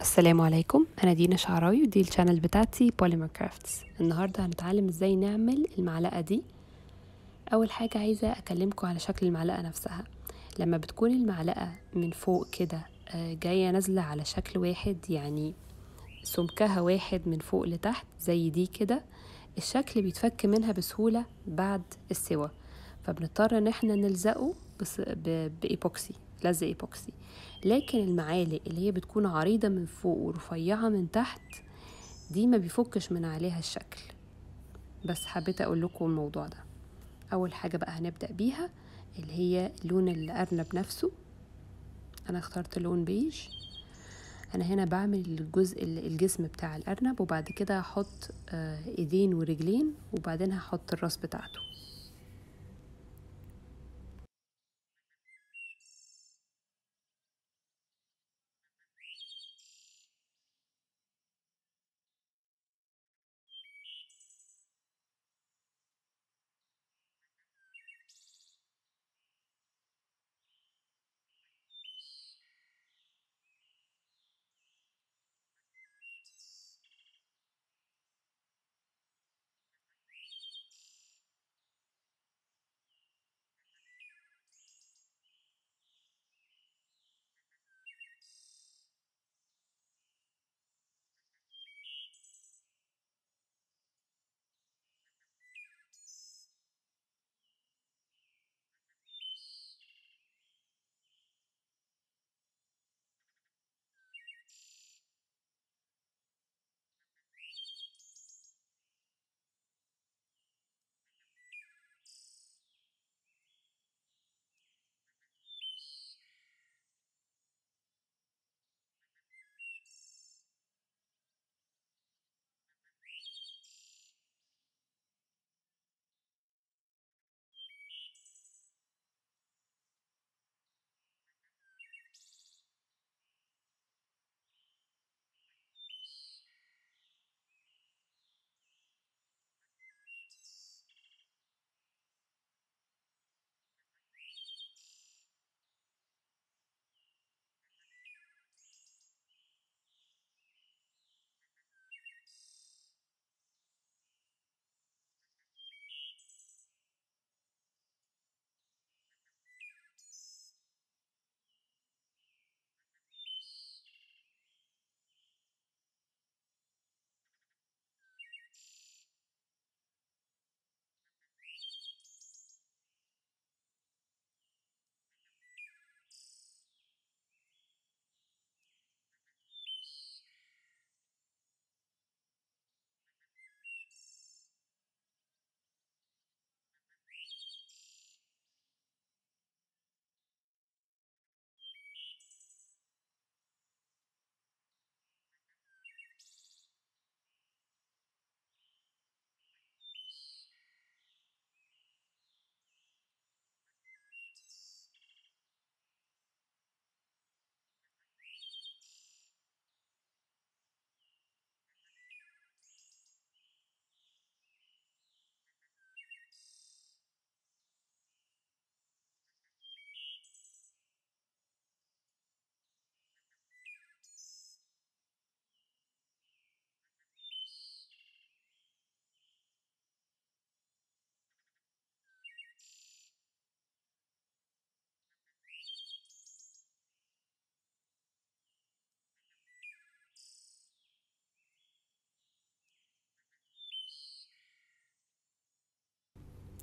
السلام عليكم انا دينا شعراوي ودي الشانل بتاعتي بوليمر كرافتس النهارده هنتعلم ازاي نعمل المعلقه دي اول حاجه عايزه اكلمكم على شكل المعلقه نفسها لما بتكون المعلقه من فوق كده آه، جايه نازله على شكل واحد يعني سمكها واحد من فوق لتحت زي دي كده الشكل بيتفك منها بسهوله بعد السوا فبنضطر ان احنا نلزقه بايبوكسي لزق ايبوكسي لكن المعالق اللي هي بتكون عريضة من فوق ورفيعة من تحت دي ما بيفكش من عليها الشكل بس حبيت اقول لكم الموضوع ده اول حاجة بقى هنبدأ بيها اللي هي لون الارنب نفسه انا اخترت لون بيج انا هنا بعمل الجزء الجسم بتاع الارنب وبعد كده هحط آه، ايدين ورجلين وبعدين هحط الراس بتاعته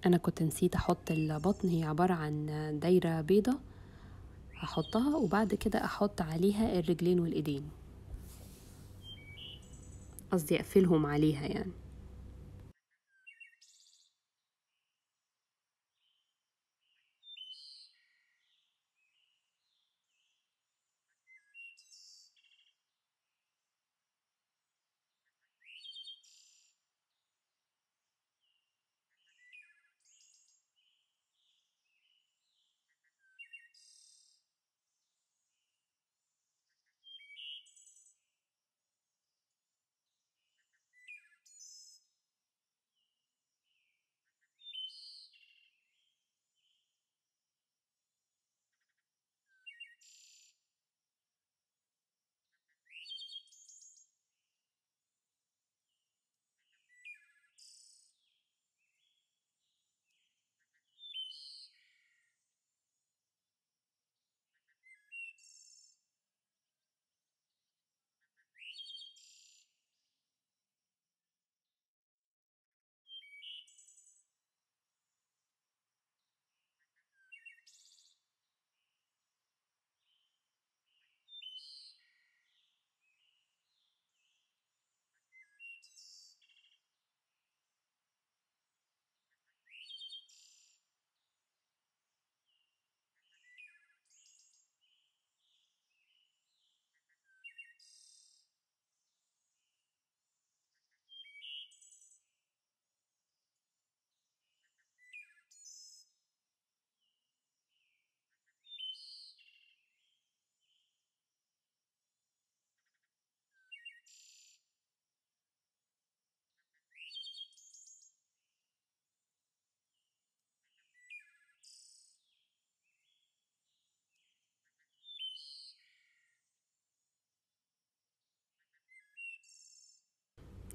انا كنت نسيت احط البطن هي عبارة عن دايرة بيضة هحطها وبعد كده احط عليها الرجلين والايدين قصدي اقفلهم عليها يعني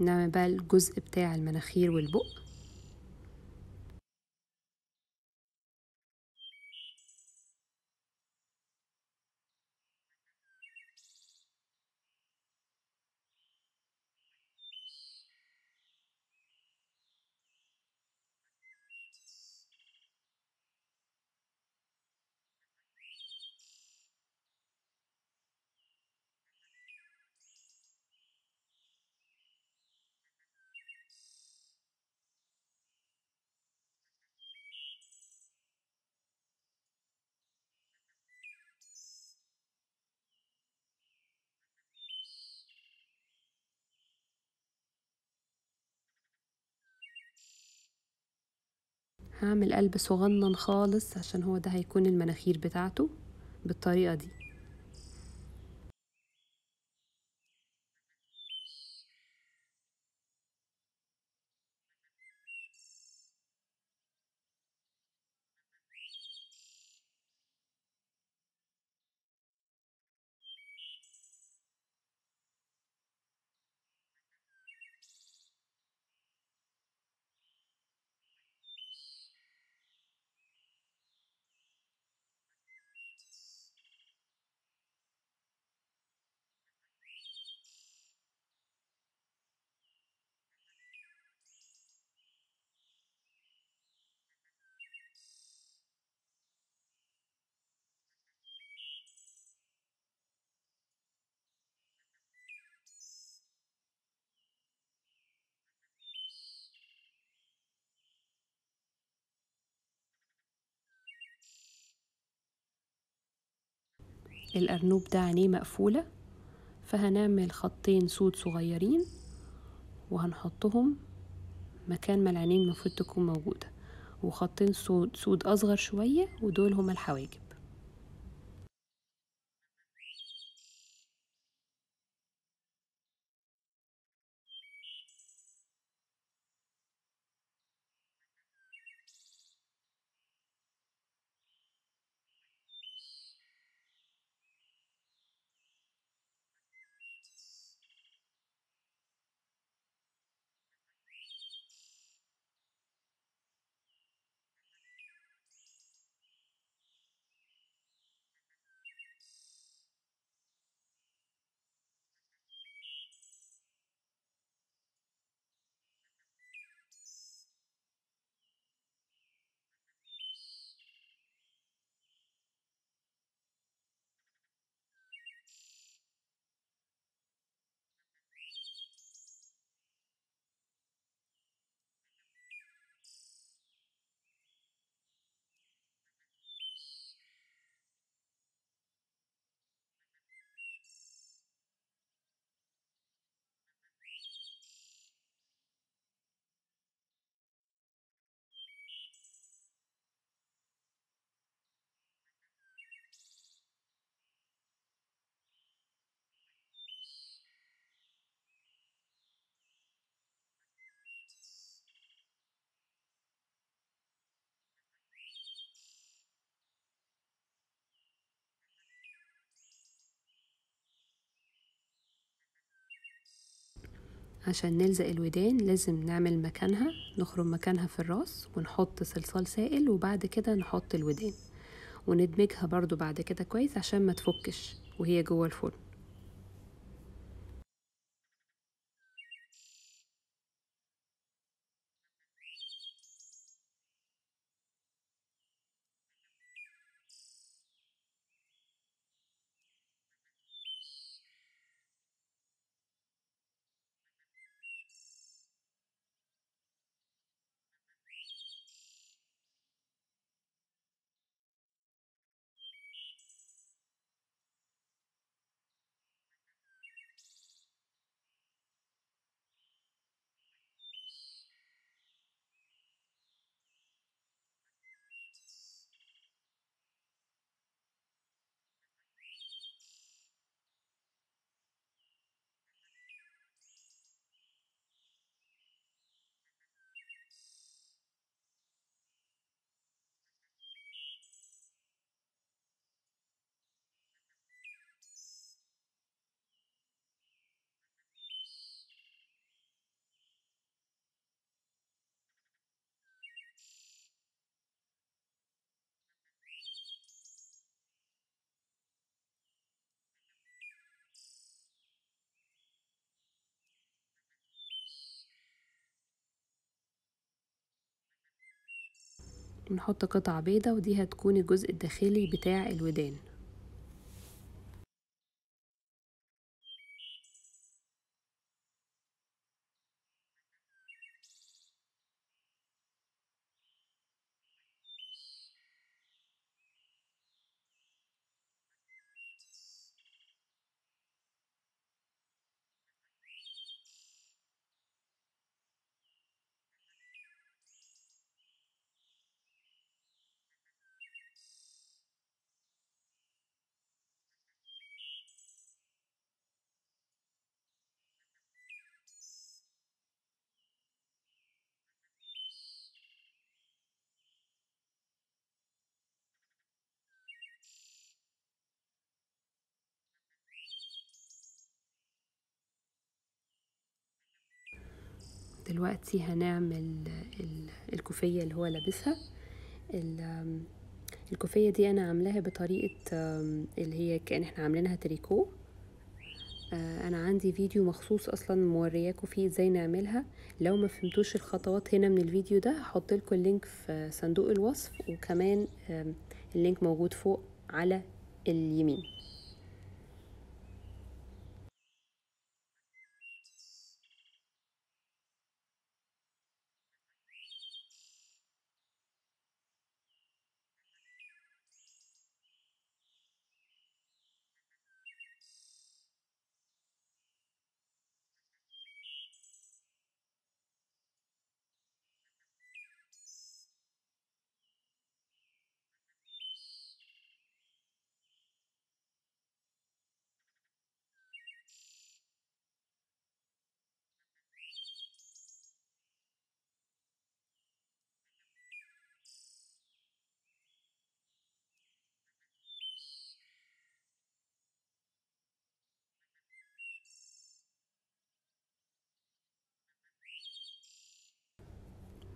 نعمل بقى الجزء بتاع المناخير والبق هعمل قلب صغنن خالص عشان هو ده هيكون المناخير بتاعته بالطريقة دي الأرنوب ده عينيه مقفولة فهنعمل خطين سود صغيرين وهنحطهم مكان ما العينين المفروض تكون موجودة وخطين سود, سود أصغر شوية ودول هما الحواجب عشان نلزق الودان لازم نعمل مكانها نخرم مكانها في الراس ونحط صلصال سائل وبعد كده نحط الودان وندمجها برضو بعد كده كويس عشان ما تفكش وهي جوه الفرن ونحط قطع بيضة ودي هتكون الجزء الداخلي بتاع الودان دلوقتي هنعمل الكوفية اللي هو لابسها الكوفية دي أنا عاملاها بطريقة اللي هي كأن احنا عاملينها تريكو آه، أنا عندي فيديو مخصوص أصلا مورياكو فيه ازاي نعملها لو ما فهمتوش الخطوات هنا من الفيديو ده هحط لكم اللينك في صندوق الوصف وكمان اللينك موجود فوق على اليمين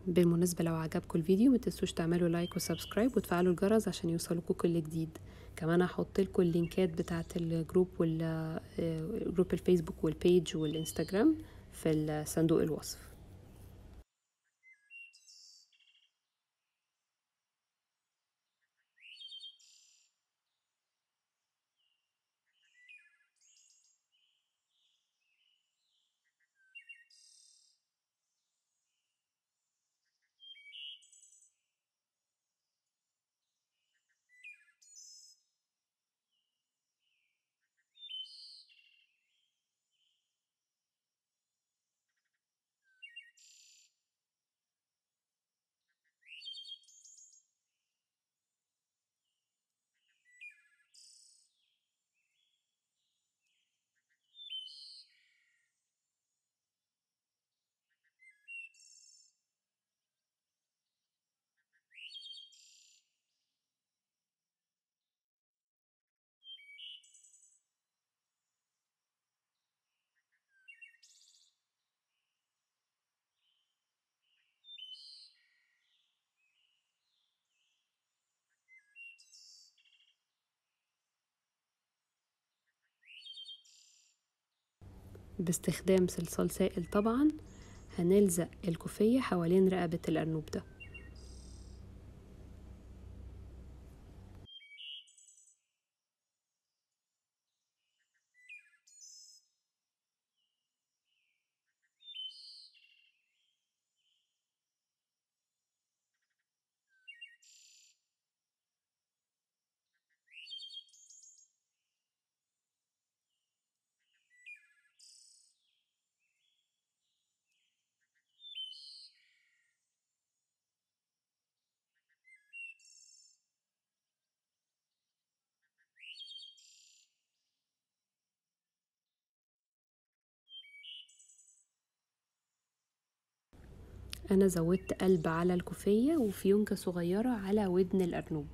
بالمناسبة لو عجبكم الفيديو متنسوش تعملوا لايك وسبسكرايب وتفعلوا الجرس عشان يوصلكوا كل جديد كمان هحط لكم اللينكات بتاعة الجروب والجروب آه، الفيسبوك والبيج والانستجرام في صندوق الوصف باستخدام صلصال سائل طبعا هنلزق الكوفية حوالين رقبة الأرنوب ده انا زودت قلب على الكوفيه وفيونكه صغيره على ودن الارنوب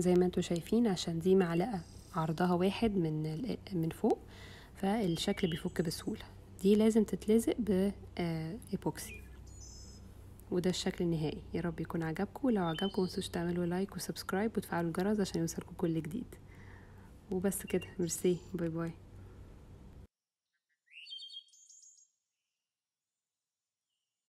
زي ما انتوا شايفين عشان دي معلقة عرضها واحد من من فوق فالشكل بيفك بسهولة دي لازم تتلزق بإيبوكسي آه، وده الشكل النهائي يا رب يكون عجبكم لو عجبكم متنسوش تعملوا لايك وسبسكرايب وتفعلوا الجرس عشان يوصلكم كل جديد وبس كده ميرسي باي باي